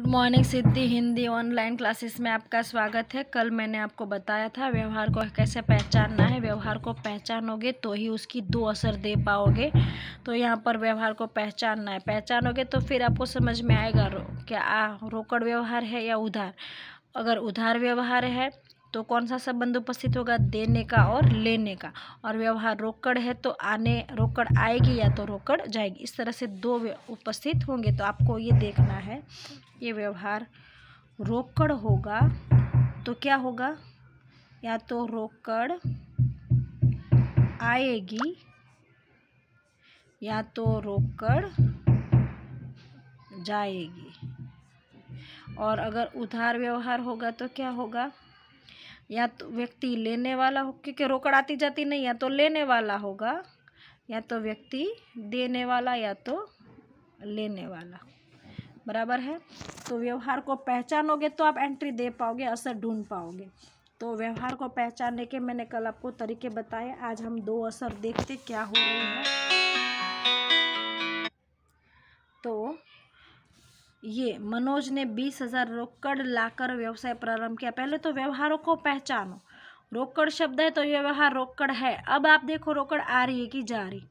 good morning Siddhi Hindi online classes में आपका स्वागत है कल मैंने आपको बताया था व्यवहार को कैसे पहचानना है व्यवहार को पहचानोगे तो ही उसकी दो असर दे पाओगे तो यहाँ पर व्यवहार को पहचानना है पहचानोगे तो फिर आपको समझ में आएगा रो, क्या आ, रोकड़ व्यवहार है या उधार अगर उधार व्यवहार है तो कौन सा संबंध उपस्थित होगा देने का और लेने का और व्यवहार रोकड़ है तो आने रोकड़ आएगी या तो रोकड़ जाएगी इस तरह से दो उपस्थित होंगे तो आपको ये देखना है ये व्यवहार रोकड़ होगा तो क्या होगा या तो रोकड़ आएगी या तो रोकड़ जाएगी और अगर उधार व्यवहार होगा तो क्या होगा या तो व्यक्ति लेने वाला हो क्योंकि रोकड़ आती जाती नहीं या तो लेने वाला होगा या तो व्यक्ति देने वाला या तो लेने वाला बराबर है तो व्यवहार को पहचानोगे तो आप एंट्री दे पाओगे असर ढूंढ पाओगे तो व्यवहार को पहचानने के मैंने कल आपको तरीके बताए आज हम दो असर देखते क्या हो रहे हैं तो ये मनोज ने बीस हजार रोकड़ लाकर व्यवसाय प्रारंभ किया पहले तो व्यवहारों को पहचानो रोकड़ शब्द है तो व्यवहार रोकड़ है अब आप देखो रोकड़ आ रही है कि जा रही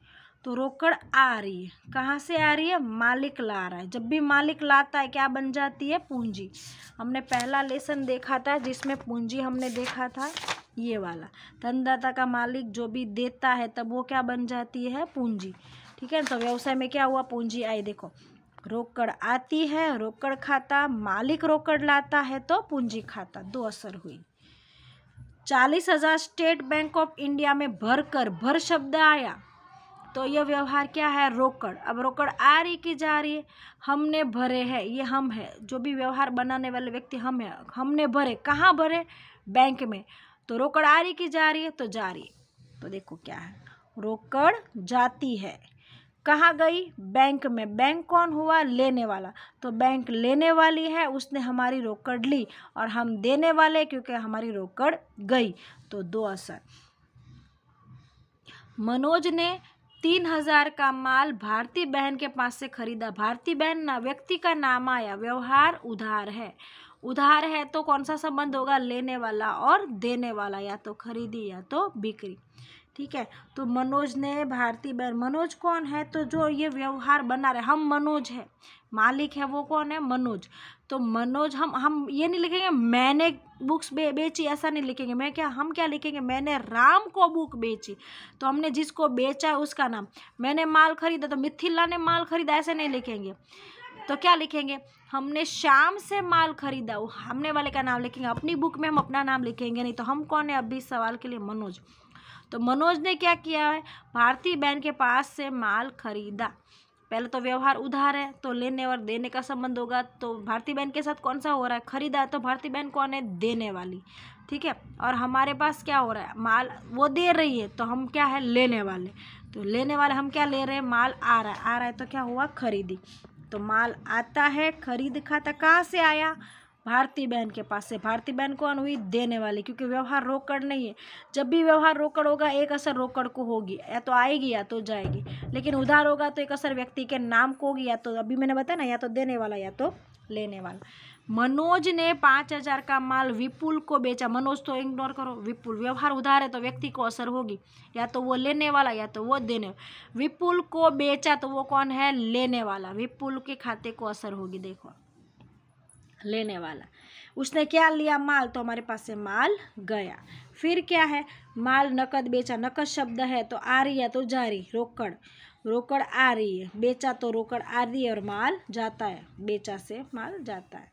तो रोकड़ आ रही है कहाँ से आ रही है मालिक ला रहा है जब भी मालिक लाता है क्या बन जाती है पूंजी हमने पहला लेसन देखा था जिसमें पूंजी हमने देखा था ये वाला धनदाता का मालिक जो भी देता है तब वो क्या बन जाती है पूंजी ठीक है तो व्यवसाय में क्या हुआ पूंजी आई देखो रोकड़ आती है रोकड़ खाता मालिक रोकड़ लाता है तो पूंजी खाता दो असर हुई चालीस हजार स्टेट बैंक ऑफ इंडिया में भर कर भर शब्द आया तो यह व्यवहार क्या है रोकड़ अब रोकड़ आ रही कि जा रही है हमने भरे है ये हम है जो भी व्यवहार बनाने वाले व्यक्ति हम है हमने भरे कहाँ भरे बैंक में तो रोकड़ आ रही कि जा रही है तो जा रही है तो देखो क्या है रोकड़ जाती है कहाँ गई बैंक में बैंक कौन हुआ लेने वाला तो बैंक लेने वाली है उसने हमारी रोकड़ ली और हम देने वाले क्योंकि हमारी रोकड़ गई तो दो असर मनोज ने तीन हजार का माल भारतीय बहन के पास से खरीदा भारतीय बहन ना व्यक्ति का नाम आया व्यवहार उधार है उधार है तो कौन सा संबंध होगा लेने वाला और देने वाला या तो खरीदी या तो बिक्री ठीक है तो मनोज ने भारती बहन मनोज कौन है तो जो ये व्यवहार बना रहे हम मनोज है मालिक है वो कौन है मनोज तो मनोज हम हम ये नहीं लिखेंगे मैंने बुक्स बे, बेची ऐसा नहीं लिखेंगे मैं क्या हम क्या लिखेंगे मैंने राम को बुक बेची तो हमने जिसको बेचा उसका नाम मैंने माल खरीदा तो मिथिला ने माल खरीदा ऐसे नहीं लिखेंगे तो क्या लिखेंगे हमने शाम से माल खरीदा वो हमने वाले का नाम लिखेंगे अपनी बुक में हम अपना नाम लिखेंगे नहीं तो हम कौन है अभी सवाल के लिए मनोज तो मनोज ने क्या किया है भारतीय बहन के पास से माल खरीदा पहले तो व्यवहार उधार है तो लेने और देने का संबंध होगा तो भारतीय बहन के साथ कौन सा हो रहा है खरीदा तो भारतीय बहन कौन है देने वाली ठीक है और हमारे पास क्या हो रहा है माल वो दे रही है तो हम क्या है लेने वाले तो लेने वाले हम क्या ले रहे हैं माल आ रहा है आ रहा है तो क्या हुआ खरीदी तो माल आता है खरीद खाता कहाँ से आया भारतीय बहन के पास से भारतीय बहन को अनुमति देने वाली क्योंकि व्यवहार रोकड़ नहीं है जब भी व्यवहार रोकड़ होगा एक असर रोकड़ को होगी या तो आएगी या तो जाएगी लेकिन उधार होगा तो एक असर व्यक्ति के नाम को होगी या तो अभी मैंने बताया ना या तो देने वाला या तो लेने वाला मनोज ने पाँच हजार का माल विपुल को बेचा मनोज तो इग्नोर करो विपुल व्यवहार उधार है तो व्यक्ति को असर होगी या तो वो लेने वाला या तो वो देने विपुल को बेचा तो वो कौन है लेने वाला विपुल के खाते को असर होगी देखो लेने वाला उसने क्या लिया माल तो हमारे पास से माल गया फिर क्या है माल नकद बेचा नकद शब्द है तो आ रही या तो जारी रोकड़ रोकड़ आ रही है बेचा तो रोकड़ आ रही है और माल जाता है बेचा से माल जाता है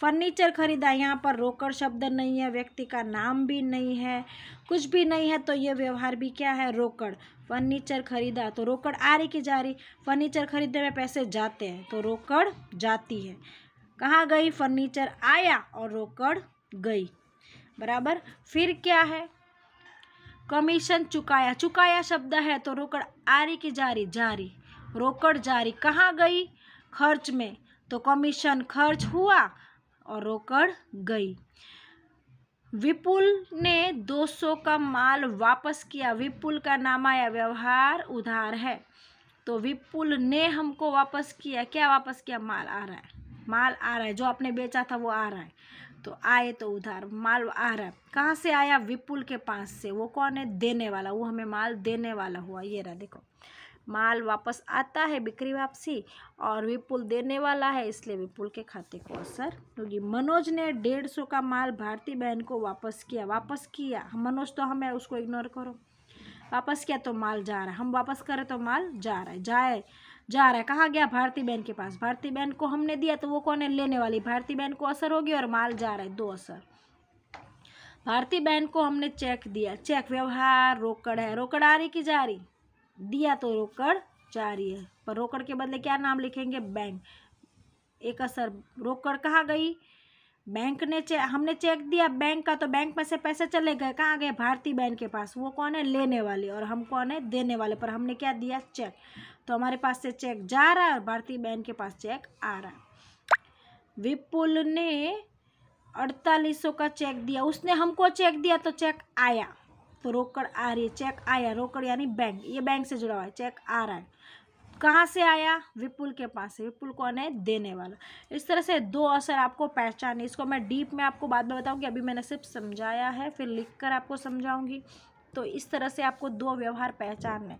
फर्नीचर खरीदा यहाँ पर रोकड़ शब्द नहीं है व्यक्ति का नाम भी नहीं है कुछ भी नहीं है तो ये व्यवहार भी क्या है रोकड़ फर्नीचर खरीदा तो रोकड़ आ रही कि जा रही फर्नीचर खरीदने में पैसे जाते हैं तो रोकड़ जाती है कहाँ गई फर्नीचर आया और रोकड़ गई बराबर फिर क्या है कमीशन चुकाया चुकाया शब्द है तो रोकड़ आरी की जारी जारी रोकड़ जारी कहाँ गई खर्च में तो कमीशन खर्च हुआ और रोकड़ गई विपुल ने 200 का माल वापस किया विपुल का नाम आया व्यवहार उधार है तो विपुल ने हमको वापस किया क्या वापस किया माल आ रहा है माल आ रहा है जो आपने बेचा था वो आ रहा है तो आए तो उधार माल आ रहा है कहाँ से आया विपुल के पास से वो कौन है देने वाला वो हमें माल देने वाला हुआ ये रहा देखो माल वापस आता है बिक्री वापसी और विपुल देने वाला है इसलिए विपुल के खाते को असर होगी मनोज ने डेढ़ सौ का माल भारती बहन को वापस किया वापस किया मनोज तो हमें उसको इग्नोर करो वापस किया तो माल जा रहा है हम वापस करें तो माल जा रहा है जाए जा रहा है कहाँ गया भारती बहन के पास भारती बहन को हमने दिया तो वो कौन है लेने वाली भारती बहन को असर होगी और माल जा रहा है दो असर भारती बहन को हमने चेक दिया चेक व्यवहार रोकड़ है रोकड़ आ रही कि जा रही दिया तो रोकड़ जा रही है पर रोकड़ के बदले क्या नाम लिखेंगे बैंक एक असर रोकड़ कहाँ गई बैंक ने चे, हमने चेक दिया बैंक का तो बैंक में से पैसे चले गए कहाँ गए भारतीय बैंक के पास वो कौन है लेने वाले और हम कौन है देने वाले पर हमने क्या दिया चेक तो हमारे पास से चेक जा रहा है और भारतीय बैंक के पास चेक आ रहा है विपुल ने अड़तालीस का चेक दिया उसने हमको चेक दिया तो चेक आया तो रोकड़ आ रही है चेक आया रोकड़ यानी बैंक ये बैंक से जुड़ा हुआ है चेक आ रहा है कहाँ से आया विपुल के पास से विपुल कौन है देने वाला इस तरह से दो असर आपको पहचाने इसको मैं डीप में आपको बाद में बताऊँगी अभी मैंने सिर्फ समझाया है फिर लिख कर आपको समझाऊँगी तो इस तरह से आपको दो व्यवहार पहचानने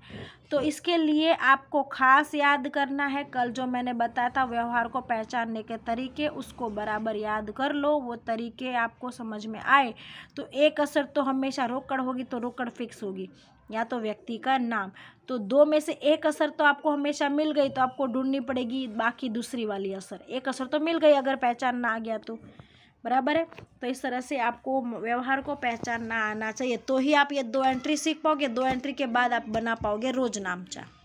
तो इसके लिए आपको खास याद करना है कल जो मैंने बताया था व्यवहार को पहचानने के तरीके उसको बराबर याद कर लो वो तरीके आपको समझ में आए तो एक असर तो हमेशा रोकड़ होगी तो रोकड़ फिक्स होगी या तो व्यक्ति का नाम तो दो में से एक असर तो आपको हमेशा मिल गई तो आपको ढूंढनी पड़ेगी बाकी दूसरी वाली असर एक असर तो मिल गई अगर पहचान ना आ गया तो बराबर है तो इस तरह से आपको व्यवहार को पहचानना आना चाहिए तो ही आप ये दो एंट्री सीख पाओगे दो एंट्री के बाद आप बना पाओगे रोज नामचा